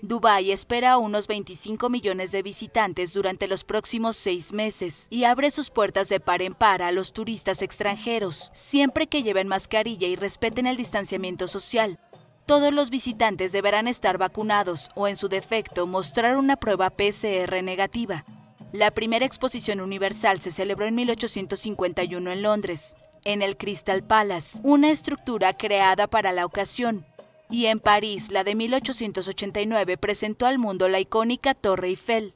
Dubái espera a unos 25 millones de visitantes durante los próximos seis meses y abre sus puertas de par en par a los turistas extranjeros, siempre que lleven mascarilla y respeten el distanciamiento social. Todos los visitantes deberán estar vacunados o en su defecto mostrar una prueba PCR negativa. La primera exposición universal se celebró en 1851 en Londres, en el Crystal Palace, una estructura creada para la ocasión. Y en París, la de 1889 presentó al mundo la icónica Torre Eiffel.